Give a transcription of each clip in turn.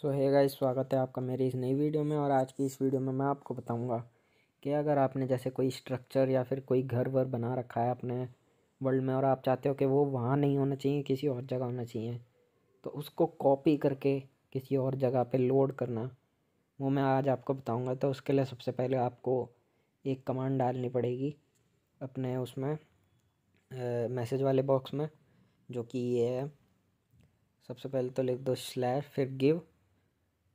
सो है गाइस स्वागत है आपका मेरी इस नई वीडियो में और आज की इस वीडियो में मैं आपको बताऊंगा कि अगर आपने जैसे कोई स्ट्रक्चर या फिर कोई घर वर बना रखा है अपने वर्ल्ड में और आप चाहते हो कि वो वहाँ नहीं होना चाहिए किसी और जगह होना चाहिए तो उसको कॉपी करके किसी और जगह पे लोड करना वो मैं आज आपको बताऊँगा तो उसके लिए सबसे पहले आपको एक कमांड डालनी पड़ेगी अपने उसमें मैसेज वाले बॉक्स में जो कि ये है सबसे पहले तो लिख दो स्लैश फिर गिव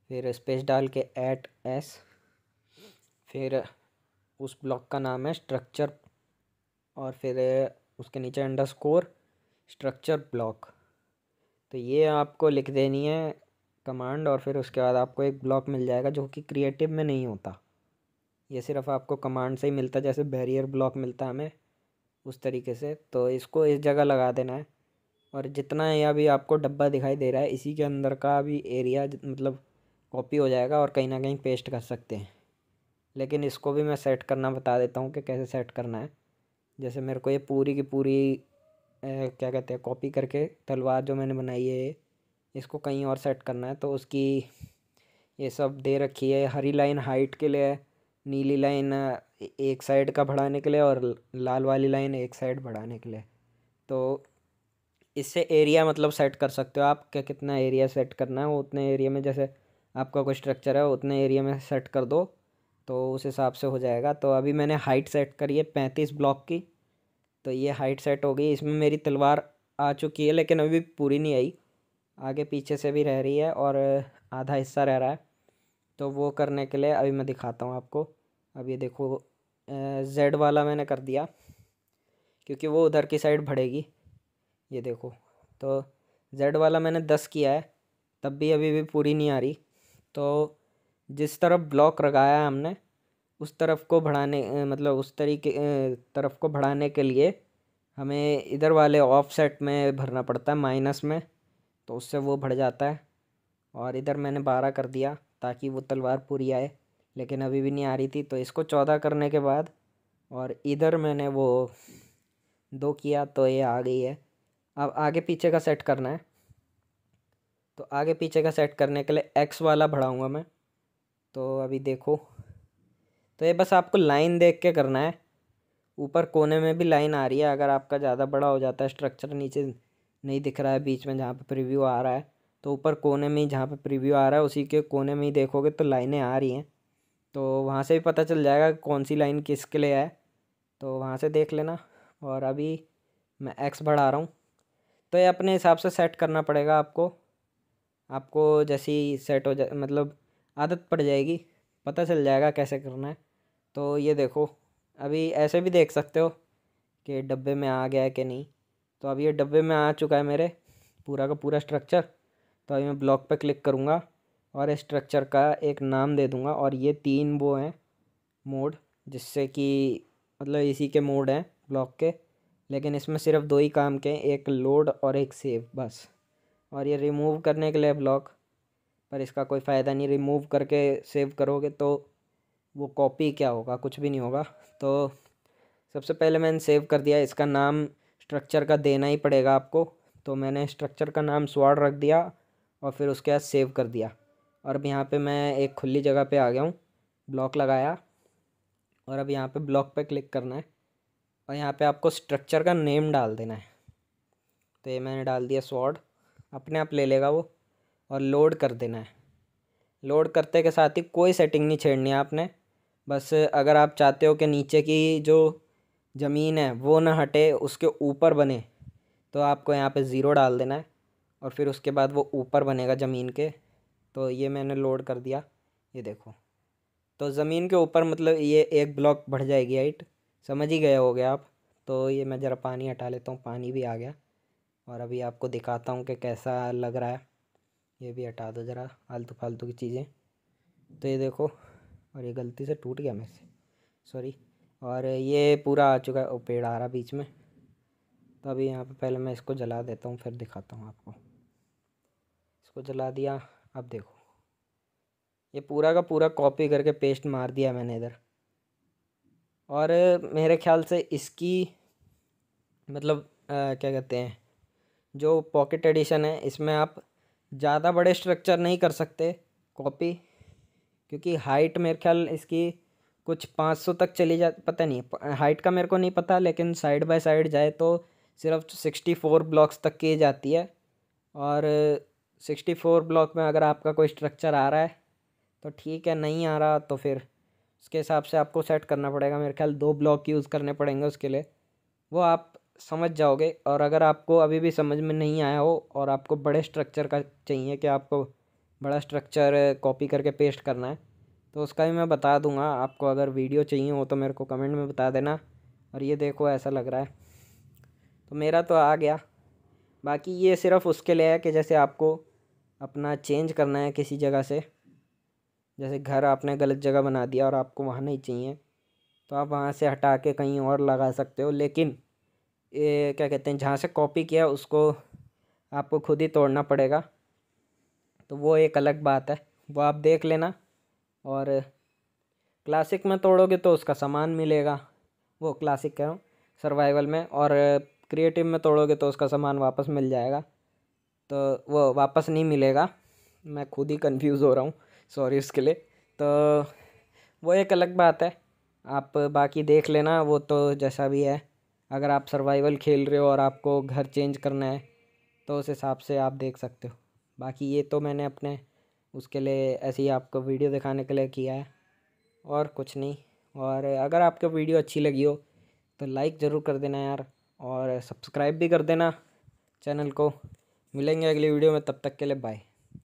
फिर स्पेस डाल के एट एस फिर उस ब्लॉक का नाम है स्ट्रक्चर और फिर उसके नीचे अंडरस्कोर स्ट्रक्चर ब्लॉक तो ये आपको लिख देनी है कमांड और फिर उसके बाद आपको एक ब्लॉक मिल जाएगा जो कि क्रिएटिव में नहीं होता ये सिर्फ आपको कमांड से ही मिलता है जैसे बैरियर ब्लॉक मिलता है हमें उस तरीके से तो इसको इस जगह लगा देना है और जितना यह अभी आपको डब्बा दिखाई दे रहा है इसी के अंदर का भी एरिया मतलब कॉपी हो जाएगा और कहीं ना कहीं पेस्ट कर सकते हैं लेकिन इसको भी मैं सेट करना बता देता हूँ कि कैसे सेट करना है जैसे मेरे को ये पूरी की पूरी ए, क्या कहते हैं कॉपी करके तलवार जो मैंने बनाई है इसको कहीं और सेट करना है तो उसकी ये सब दे रखी है हरी लाइन हाइट के लिए नीली लाइन एक साइड का बढ़ाने के लिए और लाल वाली लाइन एक साइड बढ़ाने के लिए तो इससे एरिया मतलब सेट कर सकते हो आप क्या कितना एरिया सेट करना है वो उतने एरिया में जैसे आपका कोई स्ट्रक्चर है उतने एरिया में सेट कर दो तो उस हिसाब से हो जाएगा तो अभी मैंने हाइट सेट करी है पैंतीस ब्लॉक की तो ये हाइट सेट हो गई इसमें मेरी तलवार आ चुकी है लेकिन अभी पूरी नहीं आई आगे पीछे से भी रह रही है और आधा हिस्सा रह रहा है तो वो करने के लिए अभी मैं दिखाता हूँ आपको अब ये देखो जेड वाला मैंने कर दिया क्योंकि वो उधर की साइड बढ़ेगी ये देखो तो जेड वाला मैंने दस किया है तब भी अभी भी पूरी नहीं आ रही तो जिस तरफ ब्लॉक लगाया हमने उस तरफ को बढ़ाने मतलब उस तरीके तरफ को बढ़ाने के लिए हमें इधर वाले ऑफसेट में भरना पड़ता है माइनस में तो उससे वो बढ़ जाता है और इधर मैंने बारह कर दिया ताकि वो तलवार पूरी आए लेकिन अभी भी नहीं आ रही थी तो इसको चौदह करने के बाद और इधर मैंने वो दो किया तो ये आ गई है अब आगे पीछे का सेट करना है तो आगे पीछे का सेट करने के लिए एक्स वाला बढ़ाऊँगा मैं तो अभी देखो तो ये बस आपको लाइन देख के करना है ऊपर कोने में भी लाइन आ रही है अगर आपका ज़्यादा बड़ा हो जाता है स्ट्रक्चर नीचे नहीं दिख रहा है बीच में जहाँ पे प्रीव्यू आ रहा है तो ऊपर कोने में ही जहाँ पे प्रीव्यू आ रहा है उसी के कोने में ही देखोगे तो लाइनें आ रही हैं तो वहाँ से भी पता चल जाएगा कौन सी लाइन किसके लिए है तो वहाँ से देख लेना और अभी मैं एक्स बढ़ा रहा हूँ तो ये अपने हिसाब से सेट करना पड़ेगा आपको आपको जैसे ही सेट हो जाए मतलब आदत पड़ जाएगी पता चल जाएगा कैसे करना है तो ये देखो अभी ऐसे भी देख सकते हो कि डब्बे में आ गया है कि नहीं तो अब ये डब्बे में आ चुका है मेरे पूरा का पूरा स्ट्रक्चर तो अभी मैं ब्लॉक पे क्लिक करूँगा और इस स्ट्रक्चर का एक नाम दे दूँगा और ये तीन वो हैं मोड जिससे कि मतलब इसी के मोड हैं ब्लॉक के लेकिन इसमें सिर्फ दो ही काम के एक लोड और एक सेव बस और ये रिमूव करने के लिए ब्लॉक पर इसका कोई फ़ायदा नहीं रिमूव करके सेव करोगे तो वो कॉपी क्या होगा कुछ भी नहीं होगा तो सबसे पहले मैंने सेव कर दिया इसका नाम स्ट्रक्चर का देना ही पड़ेगा आपको तो मैंने स्ट्रक्चर का नाम स्वाड रख दिया और फिर उसके बाद सेव कर दिया और अब यहाँ पे मैं एक खुली जगह पे आ गया हूँ ब्लॉक लगाया और अब यहाँ पे ब्लॉक पे क्लिक करना है और यहाँ पे आपको स्ट्रक्चर का नेम डाल देना है तो ये मैंने डाल दिया स्वाड अपने आप ले लेगा वो और लोड कर देना है लोड करते के साथ ही कोई सेटिंग नहीं छेड़नी है आपने बस अगर आप चाहते हो कि नीचे की जो ज़मीन है वो ना हटे उसके ऊपर बने तो आपको यहाँ पे ज़ीरो डाल देना है और फिर उसके बाद वो ऊपर बनेगा ज़मीन के तो ये मैंने लोड कर दिया ये देखो तो ज़मीन के ऊपर मतलब ये एक ब्लॉक बढ़ जाएगी हाइट समझ ही गए हो गया आप तो ये मैं ज़रा पानी हटा लेता हूँ पानी भी आ गया और अभी आपको दिखाता हूँ कि कैसा लग रहा है ये भी हटा दो ज़रा आलतू फालतू की चीज़ें तो ये देखो और ये गलती से टूट गया मेरे से सॉरी और ये पूरा आ चुका है वो पेड़ आ रहा बीच में तो अभी यहाँ पे पहले मैं इसको जला देता हूँ फिर दिखाता हूँ आपको इसको जला दिया अब देखो ये पूरा का पूरा कॉपी करके पेस्ट मार दिया मैंने इधर और मेरे ख्याल से इसकी मतलब आ, क्या कहते हैं जो पॉकेट एडिशन है इसमें आप ज़्यादा बड़े स्ट्रक्चर नहीं कर सकते कॉपी क्योंकि हाइट मेरे ख्याल इसकी कुछ पाँच सौ तक चली जा पता नहीं हाइट का मेरे को नहीं पता लेकिन साइड बाय साइड जाए तो सिर्फ सिक्सटी फोर ब्लॉक्स तक की जाती है और सिक्सटी फोर ब्लॉक में अगर आपका कोई स्ट्रक्चर आ रहा है तो ठीक है नहीं आ रहा तो फिर उसके हिसाब से आपको सेट करना पड़ेगा मेरे ख्याल दो ब्लॉक यूज़ करने पड़ेंगे उसके लिए वो आप समझ जाओगे और अगर आपको अभी भी समझ में नहीं आया हो और आपको बड़े स्ट्रक्चर का चाहिए कि आपको बड़ा स्ट्रक्चर कॉपी करके पेस्ट करना है तो उसका भी मैं बता दूंगा आपको अगर वीडियो चाहिए हो तो मेरे को कमेंट में बता देना और ये देखो ऐसा लग रहा है तो मेरा तो आ गया बाकी ये सिर्फ उसके लिए है कि जैसे आपको अपना चेंज करना है किसी जगह से जैसे घर आपने गलत जगह बना दिया और आपको वहाँ नहीं चाहिए तो आप वहाँ से हटा के कहीं और लगा सकते हो लेकिन ये क्या कहते हैं जहाँ से कॉपी किया उसको आपको खुद ही तोड़ना पड़ेगा तो वो एक अलग बात है वो आप देख लेना और क्लासिक में तोड़ोगे तो उसका सामान मिलेगा वो क्लासिक कह रहा हूँ सर्वाइवल में और क्रिएटिव में तोड़ोगे तो उसका सामान वापस मिल जाएगा तो वो वापस नहीं मिलेगा मैं खुद ही कंफ्यूज हो रहा हूँ सॉरी उसके लिए तो वो एक अलग बात है आप बाकी देख लेना वो तो जैसा भी है अगर आप सर्वाइवल खेल रहे हो और आपको घर चेंज करना है तो उस हिसाब से आप देख सकते हो बाकी ये तो मैंने अपने उसके लिए ऐसे ही आपको वीडियो दिखाने के लिए किया है और कुछ नहीं और अगर आपको वीडियो अच्छी लगी हो तो लाइक ज़रूर कर देना यार और सब्सक्राइब भी कर देना चैनल को मिलेंगे अगली वीडियो में तब तक के लिए बाय